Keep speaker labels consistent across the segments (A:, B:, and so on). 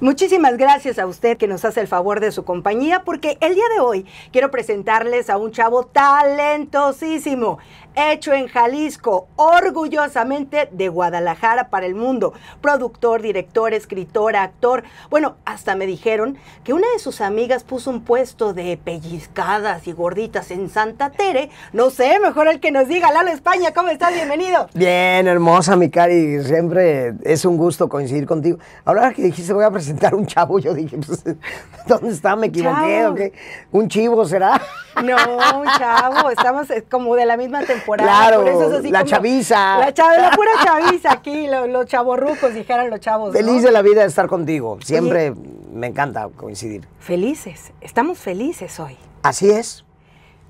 A: Muchísimas gracias a usted que nos hace el favor de su compañía porque el día de hoy quiero presentarles a un chavo talentosísimo hecho en Jalisco, orgullosamente de Guadalajara para el mundo. Productor, director, escritor, actor. Bueno, hasta me dijeron que una de sus amigas puso un puesto de pellizcadas y gorditas en Santa Tere. No sé, mejor el que nos diga. Lalo España, ¿cómo estás? Bienvenido.
B: Bien, hermosa, mi cari. Siempre es un gusto coincidir contigo. Ahora que dijiste voy a presentar un chavo, yo dije, pues, ¿dónde está? ¿Me equivoqué? ¿Un chivo será?
A: No, un chavo. Estamos eh, como de la misma temporada Claro, la como, chaviza. La, pura chaviza aquí, los, los chavorrucos, dijeran los chavos. Feliz de
B: la vida de estar contigo. Siempre me encanta coincidir.
A: Felices, estamos felices hoy. Así es.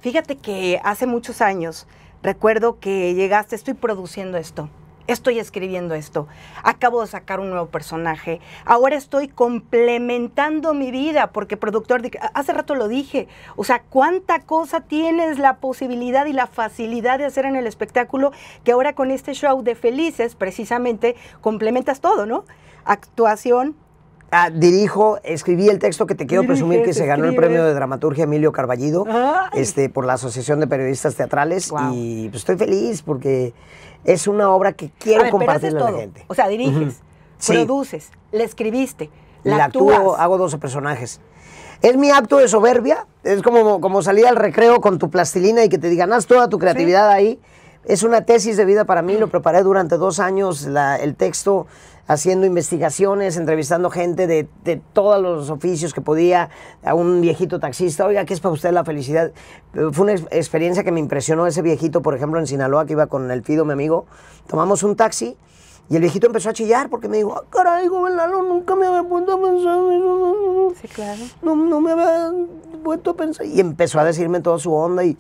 A: Fíjate que hace muchos años recuerdo que llegaste, estoy produciendo esto estoy escribiendo esto, acabo de sacar un nuevo personaje, ahora estoy complementando mi vida, porque productor, hace rato lo dije, o sea, cuánta cosa tienes la posibilidad y la facilidad de hacer en el espectáculo que ahora con este show de felices, precisamente, complementas todo, ¿no? Actuación, Ah, dirijo, escribí el texto que te quiero presumir que se ganó el premio de
B: dramaturgia Emilio Carballido este, por la Asociación de Periodistas Teatrales y pues, estoy feliz porque es una obra que quiero compartir a la gente.
A: O sea, diriges, produces, la escribiste, la, actúo,
B: hago 12 personajes. Es mi acto de soberbia, es como, como salir al recreo con tu plastilina y que te digan, haz toda tu creatividad ahí. Es una tesis de vida para mí, lo preparé durante dos años, el texto haciendo investigaciones, entrevistando gente de, todos los oficios que podía, a un viejito taxista, oiga, ¿qué es para usted la felicidad? Eh, fue una experiencia que me impresionó ese viejito, por ejemplo, en Sinaloa, que iba con el Fido, mi amigo, tomamos un taxi y el viejito empezó a chillar porque me dijo, ah, caray, nunca me había puesto a pensar. No, sí, claro. No, me había a pensar. Y empezó a decirme toda su onda. Y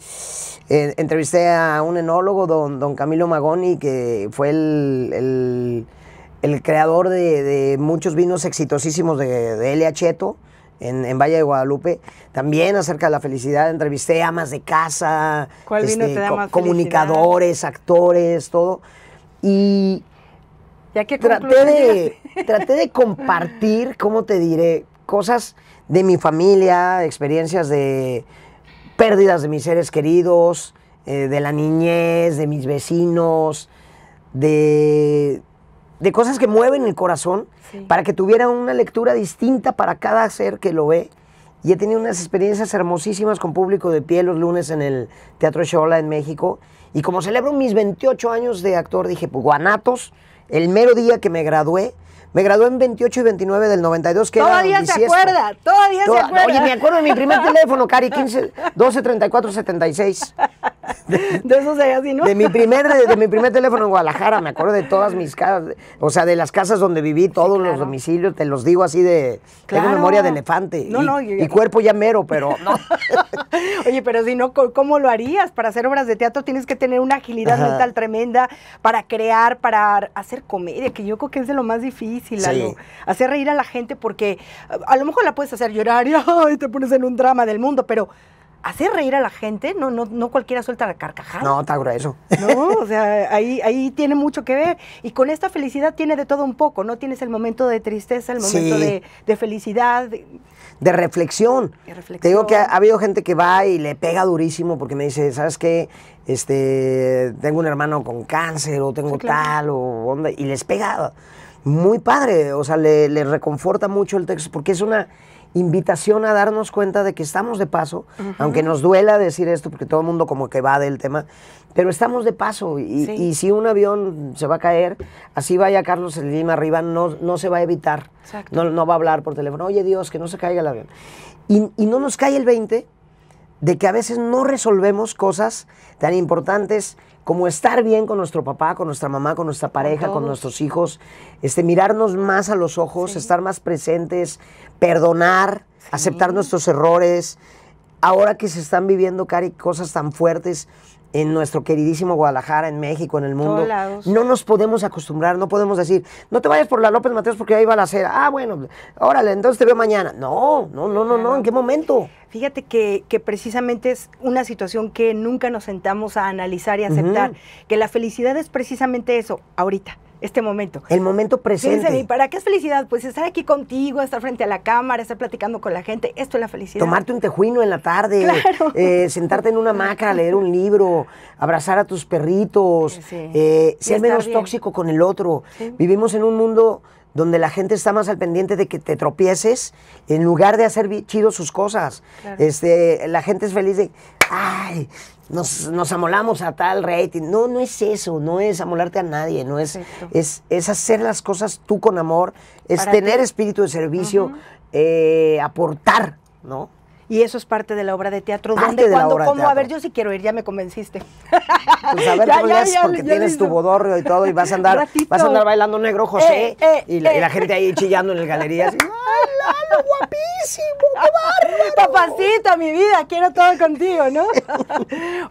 B: eh, entrevisté a un enólogo, don, don Camilo Magoni, que fue el el creador de, muchos vinos exitosísimos de, de L.A. Cheto en, Valle de Guadalupe, también acerca de la felicidad, entrevisté amas de casa, este, comunicadores, actores, todo. Y
A: ¿Ya que
B: traté, de, compartir, ¿cómo te diré? Cosas de mi familia, experiencias de pérdidas de mis seres queridos, eh, de la niñez, de mis vecinos, de de cosas que mueven el corazón, para que tuviera una lectura distinta para cada ser que lo ve. Y he tenido unas experiencias hermosísimas con público de pie los lunes en el Teatro Shola en México. Y como celebro mis 28 años de actor, dije, pues guanatos, el mero día que me gradué, me gradué en 28 y 29 del 92, que todavía se acuerda,
A: todavía se acuerda. Oye, me acuerdo de mi primer teléfono,
B: Cari, 15, 12, 34, 76. de, mi, primer, de, mi primer teléfono en Guadalajara, me acuerdo de todas mis casas, o sea, de las casas donde viví, todos los domicilios, te los digo así de. Tengo memoria de elefante. y, cuerpo ya mero, pero no.
A: Oye, pero si no, ¿cómo lo harías? Para hacer obras de teatro tienes que tener una agilidad mental tremenda para crear, para hacer comedia, que yo creo que es de lo más difícil, Hacer reír a la gente porque a, lo mejor la puedes hacer llorar y, te pones en un drama del mundo, pero hacer reír a la gente, no, no, cualquiera suelta la carcajada. No, está grueso. No, o sea, ahí, ahí tiene mucho que ver. Y con esta felicidad tiene de todo un poco, ¿no? Tienes el momento de tristeza, el momento de, felicidad. De,
B: reflexión. de reflexión. Te digo que ha, habido gente que va y le pega durísimo porque me dice, ¿sabes qué? Este, tengo un hermano con cáncer o tengo tal o onda. Y les pega muy padre, o sea, le, le reconforta mucho el texto porque es una invitación a darnos cuenta de que estamos de paso, aunque nos duela decir esto, porque todo el mundo como que va del tema, pero estamos de paso y, si un avión se va a caer, así vaya Carlos Lima arriba, no, no se va a evitar, no, no, va a hablar por teléfono, oye Dios, que no se caiga el avión. Y, y no nos cae el 20 de que a veces no resolvemos cosas tan importantes como estar bien con nuestro papá, con nuestra mamá, con nuestra pareja, con, nuestros hijos, este, mirarnos más a los ojos, estar más presentes, perdonar, aceptar nuestros errores. Ahora que se están viviendo, Cari, cosas tan fuertes, en nuestro queridísimo Guadalajara, en México, en el mundo. No nos podemos acostumbrar, no podemos decir, no te vayas por la López Mateos porque ahí va la cera. Ah, bueno, órale, entonces te veo mañana.
A: No, no, no, no, no, ¿en qué momento? Fíjate que, que precisamente es una situación que nunca nos sentamos a analizar y aceptar, que la felicidad es precisamente eso, ahorita este momento. El momento presente. Fíjense, ¿y para qué es felicidad? Pues estar aquí contigo, estar frente a la cámara, estar platicando con la gente, esto es la felicidad.
B: Tomarte un tejuino en la tarde, claro. Eh, sentarte en una hamaca, leer un libro, abrazar a tus perritos, eh, ser menos tóxico con el otro. Vivimos en un mundo donde la gente está más al pendiente de que te tropieces en lugar de hacer chido sus cosas. Este, la gente es feliz de, ay, nos, nos, amolamos a tal rating. No, no es eso, no es amolarte a nadie, no es, es, es, hacer las cosas tú con amor, es tener espíritu de servicio, eh,
A: aportar, ¿no? Y eso es parte de la obra de teatro. ¿Dónde, cuándo, cómo? A ver, yo si quiero ir, ya me convenciste. Pues a ver pues porque tienes tu
B: bodorrio y todo, y vas a andar, vas a andar bailando negro José, eh, eh, y, la, eh. gente ahí chillando en el galería
A: guapísimo, qué bárbaro. Papacito, mi vida, quiero todo contigo, ¿no?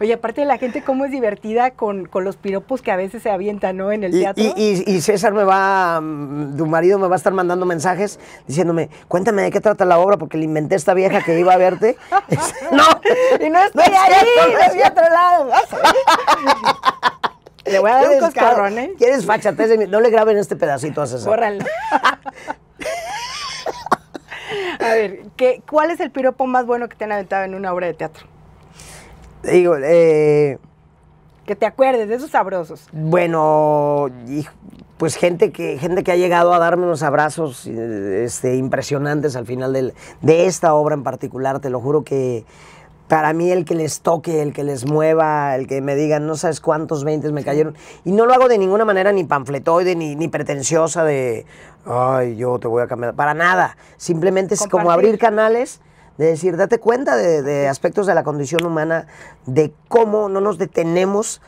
A: Oye, aparte de la gente cómo es divertida con, los piropos que a veces se avientan, ¿no? En el teatro. Y,
B: César me va, mm, tu marido me va a estar mandando mensajes diciéndome, cuéntame de qué trata la obra, porque le inventé esta vieja que iba a verte. no. Y no estoy ahí, estoy a
A: otro lado.
B: Le voy a dar un ¿eh? ¿Quieres fachatez? No le graben este pedacito a César.
A: Bórralo. A ver, ¿qué, ¿cuál es el piropo más bueno que te han aventado en una obra de teatro?
B: Digo, eh...
A: Que te acuerdes de esos sabrosos.
B: Bueno, pues gente que, gente que ha llegado a darme unos abrazos eh, este, impresionantes al final de esta obra en particular, te lo juro que para mí el que les toque, el que les mueva, el que me digan, no sabes cuántos 20 me cayeron. Y no lo hago de ninguna manera ni panfletoide, ni, ni pretenciosa de, ay, yo te voy a cambiar. Para nada. Simplemente es como abrir canales, de decir, date cuenta de, de aspectos de la condición humana, de cómo no nos detenemos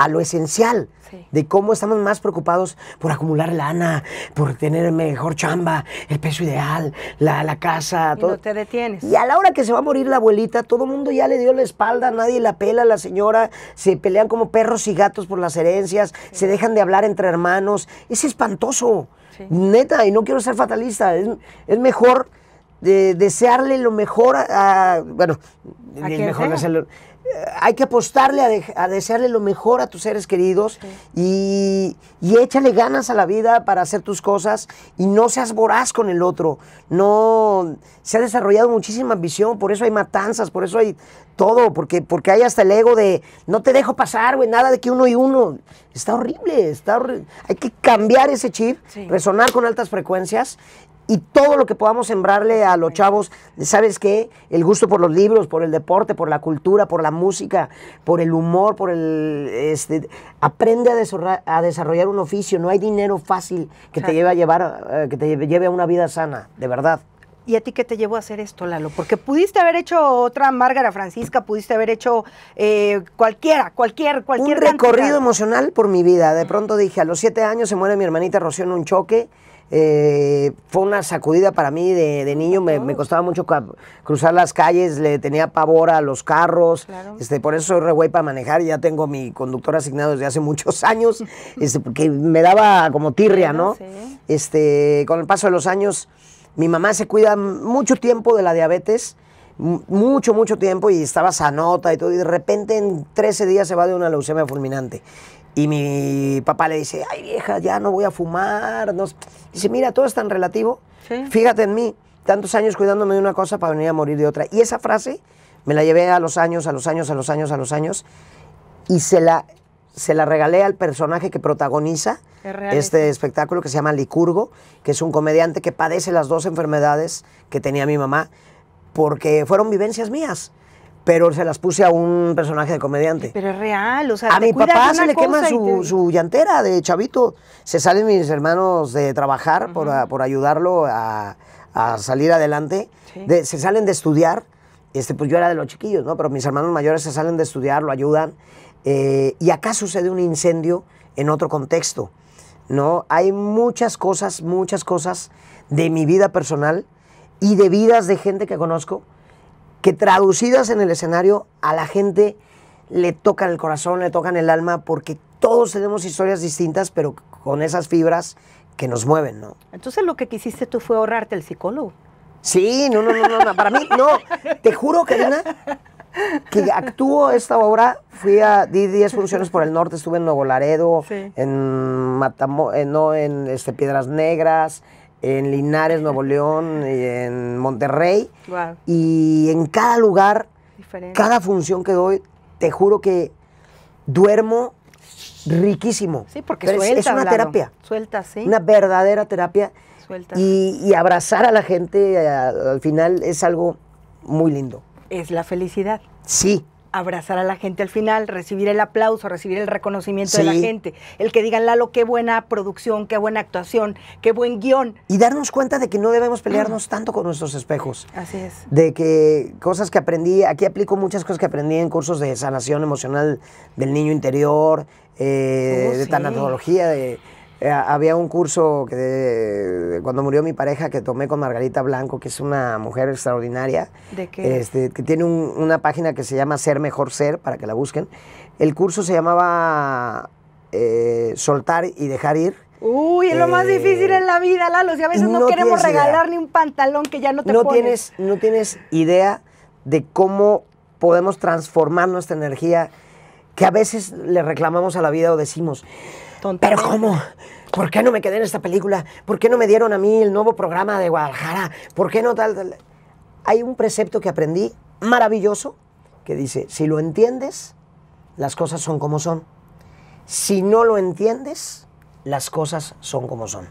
B: a lo esencial, de cómo estamos más preocupados por acumular lana, por tener mejor chamba, el peso ideal, la, casa, y todo. te
A: detienes. Y a la
B: hora que se va a morir la abuelita, todo el mundo ya le dio la espalda, nadie la pela, la señora, se pelean como perros y gatos por las herencias, se dejan de hablar entre hermanos. Es espantoso, neta, y no quiero ser fatalista, es, mejor desearle lo mejor a, bueno, es mejor eh, hay que apostarle a, desearle lo mejor a tus seres queridos y, échale ganas a la vida para hacer tus cosas y no seas voraz con el otro. No, se ha desarrollado muchísima ambición, por eso hay matanzas, por eso hay todo, porque, porque hay hasta el ego de no te dejo pasar, güey, nada de que uno y uno. Está horrible, está horrible. Hay que cambiar ese chip, resonar con altas frecuencias y todo lo que podamos sembrarle a los chavos, ¿sabes qué? El gusto por los libros, por el deporte, por la cultura, por la música, por el humor, por el... Este, aprende a, desarrollar un oficio, no hay dinero
A: fácil que te lleve a llevar, eh, que te lleve a una vida sana, de verdad. ¿Y a ti qué te llevó a hacer esto, Lalo? Porque pudiste haber hecho otra Márgara Francisca, pudiste haber hecho eh, cualquiera, cualquier, cualquier. Un recorrido
B: emocional por mi vida. De pronto dije, a los siete años se muere mi hermanita Rocío en un choque eh, fue una sacudida para mí de, niño, me, costaba mucho cruzar las calles, le tenía pavor a los carros, este, por eso soy re güey para manejar, ya tengo mi conductor asignado desde hace muchos años, este, porque me daba como tirria, ¿no? Este, con el paso de los años, mi mamá se cuida mucho tiempo de la diabetes, mucho, mucho tiempo y estaba sanota y todo, y de repente en 13 días se va de una leucemia fulminante. Y mi papá le dice, ay vieja, ya no voy a fumar. Dice, mira, todo es tan relativo. Fíjate en mí, tantos años cuidándome de una cosa para venir a morir de otra. Y esa frase me la llevé a los años, a los años, a los años, a los años. Y se la, se la regalé al personaje que protagoniza este espectáculo que se llama Licurgo, que es un comediante que padece las dos enfermedades que tenía mi mamá, porque fueron vivencias mías pero se las puse a un personaje de
A: comediante. Pero es real, o sea, a mi papá se le quema su,
B: llantera de chavito. Se salen mis hermanos de trabajar por, ayudarlo a, salir adelante. se salen de estudiar. Este, pues yo era de los chiquillos, ¿no? Pero mis hermanos mayores se salen de estudiar, lo ayudan. Eh, y acá sucede un incendio en otro contexto, ¿no? Hay muchas cosas, muchas cosas de mi vida personal y de vidas de gente que conozco que traducidas en el escenario a la gente le tocan el corazón, le tocan el alma, porque todos tenemos historias distintas, pero con esas fibras que nos mueven, ¿no?
A: Entonces lo que quisiste tú fue ahorrarte el psicólogo.
B: Sí, no, no, no, no, para mí, no, te juro, Karina,
A: que actúo esta obra,
B: fui a, di 10 funciones por el norte, estuve en Nuevo Laredo, en eh, no, en este, Piedras Negras, en Linares, Nuevo León, en Monterrey. Y en cada lugar, cada función que doy, te juro que duermo riquísimo. Sí,
A: porque suelta, es, una terapia. Suelta, sí. Una
B: verdadera terapia. Suelta. Y, abrazar a la gente eh, al final es algo muy lindo.
A: Es la felicidad. Sí abrazar a la gente al final, recibir el aplauso, recibir el reconocimiento de la gente, el que digan, Lalo, qué buena producción, qué buena actuación, qué buen guión. Y darnos cuenta de que no debemos pelearnos tanto con
B: nuestros espejos. Así es. De que cosas que aprendí, aquí aplico muchas cosas que aprendí en cursos de sanación emocional del niño interior, eh, oh, de tanatología, de eh, había un curso que cuando murió mi pareja que tomé con Margarita Blanco, que es una mujer extraordinaria.
A: ¿De qué? Este,
B: que tiene una página que se llama Ser Mejor Ser, para que la busquen. El curso se llamaba eh, Soltar y Dejar Ir.
A: Uy, es lo más eh, difícil en la vida, Lalo. Si a veces no, queremos regalar ni un pantalón que ya no te no Tienes,
B: no tienes idea de cómo podemos transformar nuestra energía que a veces le reclamamos a la vida o decimos, pero ¿cómo? ¿Por qué no me quedé en esta película? ¿Por qué no me dieron a mí el nuevo programa de Guadalajara? ¿Por qué no tal? Hay un precepto que aprendí maravilloso que dice, si lo entiendes, las cosas son como son. Si no lo entiendes, las cosas son como son.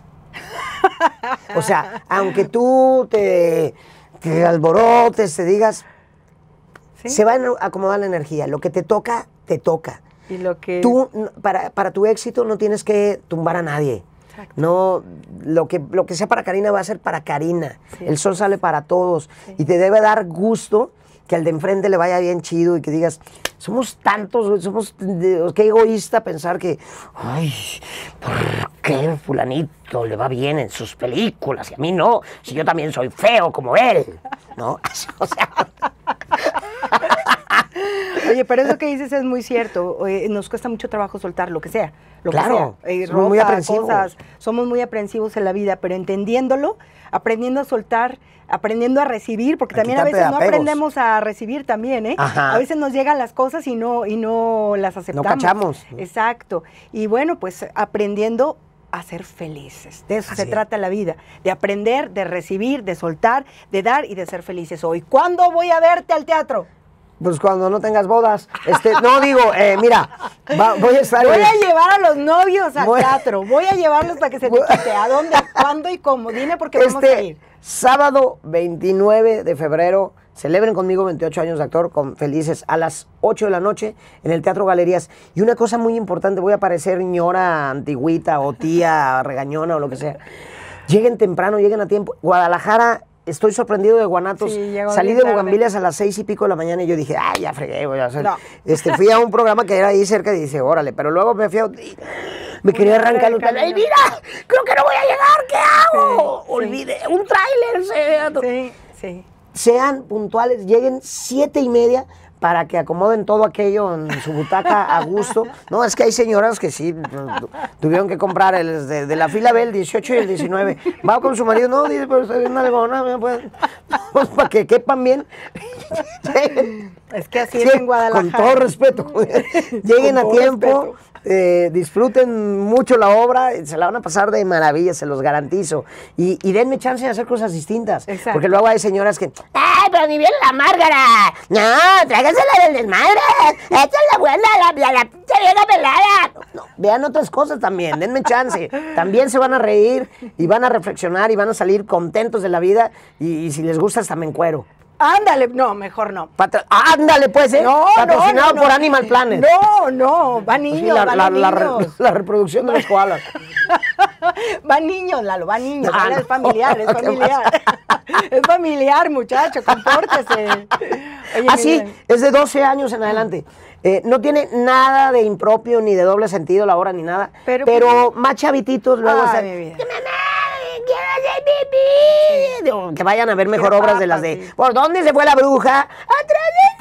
B: o sea, aunque tú te, te alborotes, te digas, se va a acomodar la energía. Lo que te toca te toca. Y lo que... Tú, para, para tu éxito no tienes que tumbar a nadie. No, lo que, lo que sea para Karina va a ser para Karina. El sol sale para todos. Y te debe dar gusto que al de enfrente le vaya bien chido y que digas, somos tantos, somos, qué egoísta pensar que, ay, ¿por qué fulanito le va bien en sus películas y a mí no? Si yo también soy feo como él, ¿no? o sea,
A: Oye, pero eso que dices es muy cierto. nos cuesta mucho trabajo soltar lo que sea. Lo claro, que sea. somos muy eh, aprensivos. Somos muy aprensivos en la vida, pero entendiéndolo, aprendiendo a soltar, aprendiendo a recibir, porque también a veces no aprendemos a recibir también, ¿eh? A veces nos llegan las cosas y no, y no las aceptamos. No Exacto. Y bueno, pues aprendiendo a ser felices. De eso se trata la vida, de aprender, de recibir, de soltar, de dar y de ser felices hoy. ¿Cuándo voy a verte al teatro? pues cuando no tengas bodas, este, no digo, eh, mira, voy a estar. Voy a llevar a los novios al teatro, voy a llevarlos para que se te ¿A dónde, cuándo y cómo? Dime porque este, vamos a ir. Sábado 29
B: de febrero, celebren conmigo 28 años de actor, con felices, a las 8 de la noche en el Teatro Galerías. Y una cosa muy importante, voy a parecer ñora antigüita o tía regañona o lo que sea. Lleguen temprano, lleguen a tiempo. Guadalajara estoy sorprendido de Guanatos. Salí de Bugambilias a las seis y pico de la mañana y yo dije, ¡ay, ya fregué, voy a hacer. Este, fui a un programa que era ahí cerca y dije, órale, pero luego me fui a...
A: Me quería arrancar hotel. ¡Ay,
B: mira! Creo que no voy a llegar, ¿qué hago? Olvidé... Olvide, un tráiler. sí. Sean puntuales, lleguen siete y media, para que acomoden todo aquello en su butaca a gusto. No, es que hay señoras que sí tuvieron que comprar el de, la fila B, el 18 y el 19. Va con su marido, no, dice, pero es una va pues para que quepan bien.
A: Es que así Con todo respeto.
B: Mm. Lleguen a tiempo, eh, disfruten mucho la obra, se la van a pasar de maravilla, se los garantizo. Y, denme chance de hacer cosas distintas. Porque luego hay señoras que, ¡ay, pero ni bien la Márgara! ¡No, tráigasela del desmadre! ¡Esta la buena, la, la, la pinche vieja pelada! No, vean otras cosas también, denme chance. también se van a reír y van a reflexionar y van a salir contentos de la vida y, si les gusta, hasta me encuero.
A: Ándale, no, mejor no.
B: Ah, ándale, pues, ¿eh? No, Patrocinado no, no, por Animal Planet.
A: No, no, va pues niños, la, niños.
B: La, reproducción de los koalas.
A: va niños, Lalo, va niños. Ah, es familiar, es familiar. es familiar, muchacho, compórtese. Así, ah,
B: es de 12 años en adelante. Eh, no tiene nada de impropio, ni de doble sentido la hora, ni nada. Pero, pues, más chavititos luego... se... mi vida que vayan a ver mejor obras de las de. ¿Por dónde se fue la bruja? ¡Atrás de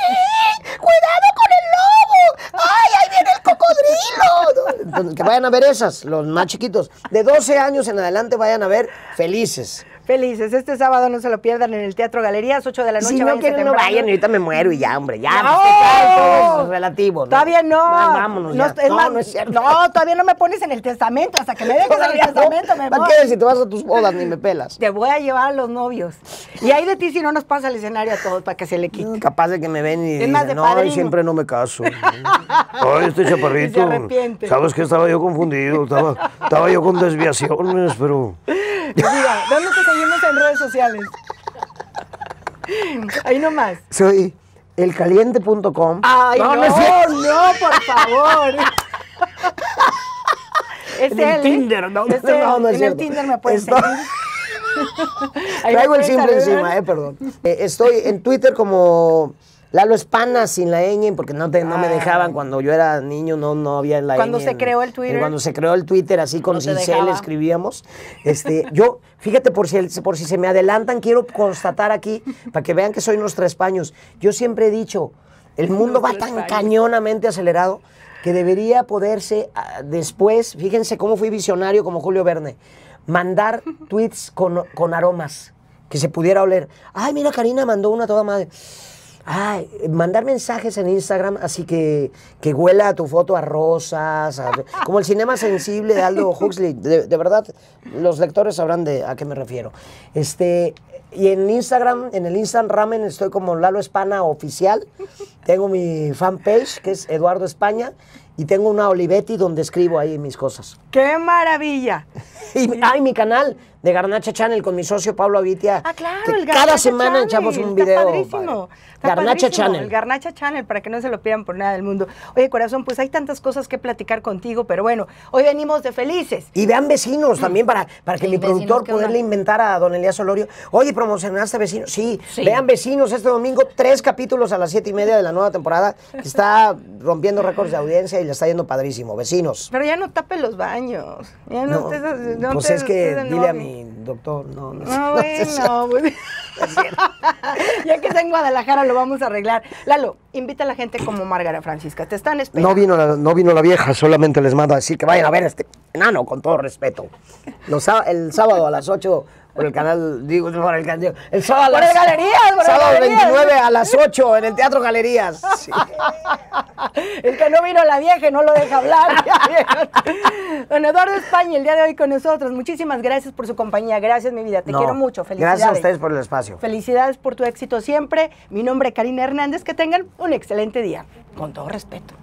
B: ti! ¡Cuidado con el lobo! ¡Ay, ahí viene el cocodrilo! que vayan a ver esas, los más chiquitos. De 12 años en adelante vayan a ver felices. Felices, este sábado no se lo pierdan en el Teatro Galerías,
A: 8 de la noche. Si no que no vayan, ahorita
B: me muero y ya, hombre, ya. Pues, no,
A: relativo. Todavía no. no vámonos no, ya. Es no, no es cierto. No, todavía no me pones en el testamento, hasta que me dejes en el testamento, me voy. ¿Para qué? Si te vas a tus bodas ni me pelas. Te voy a llevar a los novios. Y ahí de ti si no nos
B: pasa el escenario a todos para que se le quite. capaz de que me ven y no, y siempre no me caso.
A: Ay, este chaparrito. Se Sabes que
B: estaba yo confundido, estaba, yo con desviaciones, pero...
A: Pues mira, ¿dónde te seguimos en redes sociales. Ahí nomás.
B: Soy elcaliente.com. Ay, no, no,
A: por favor. es en el ¿eh?
B: Tinder, ¿no?
A: en el Tinder me puedes seguir Traigo el simple encima, eh,
B: perdón. Eh, estoy en Twitter como Lalo Espana sin la ñ, porque no, no me ah. dejaban cuando yo era niño, no, no había la Cuando se creó el Twitter. Cuando se creó el Twitter, así con escribíamos. Este, yo, fíjate, por si, por si se me adelantan, quiero constatar aquí, para que vean que soy unos tres Yo siempre he dicho, el mundo va tan cañonamente acelerado que debería poderse ah, después, fíjense cómo fui visionario como Julio Verne, mandar tweets con, con aromas, que se pudiera oler. Ay, mira, Karina mandó una toda madre. Ay, mandar mensajes en Instagram así que, huela tu foto a rosas, como el cinema sensible de Aldo Huxley. De, verdad, los lectores sabrán de a qué me refiero. Este, y en Instagram, en el Instant Ramen estoy como Lalo Espana Oficial. Tengo mi fanpage que es Eduardo España y tengo una Olivetti donde escribo ahí mis cosas.
A: ¡Qué maravilla!
B: y hay mi canal de Garnacha Channel con mi socio Pablo Avitia. Ah, claro, el Garnacha Cada semana echamos un video. Padrísimo.
A: Garnacha Channel. El Garnacha Channel, para que no se lo pidan por nada del mundo. Oye, corazón, pues hay tantas cosas que platicar contigo, pero bueno, hoy venimos de felices. Y vean vecinos mm. también para, para que mi productor poderle inventar a don Elías Solorio. Oye, promocionaste vecinos. Sí, sí, vean
B: vecinos este domingo, tres capítulos a las siete y media de la nueva temporada. Está rompiendo récords de audiencia y ya está yendo padrísimo, vecinos.
A: Pero ya no tape los baños. Ya no, estés... pues es que dile a mi
B: doctor, no. No, ah, bueno,
A: pues, ya que está en Guadalajara lo vamos a arreglar. Lalo, invita a la gente como Márgara Francisca, te están esperando. No
B: vino la, no vino la vieja, solamente les mando a decir que vayan a ver a este enano, con todo respeto. Los, el sábado a las 8 por el canal, digo, por el canal, el sábado. Por el Galerías, por Sábado 29 a las 8 en el Teatro Galerías.
A: el que no vino a la vieja no lo deja hablar. Don Eduardo España, el día de hoy con nosotros. Muchísimas gracias por su compañía. Gracias, mi vida. Te quiero mucho. Felicidades. Gracias a ustedes por el espacio. Felicidades por tu éxito siempre. Mi nombre es Karina Hernández. Que tengan un excelente día. Con todo respeto.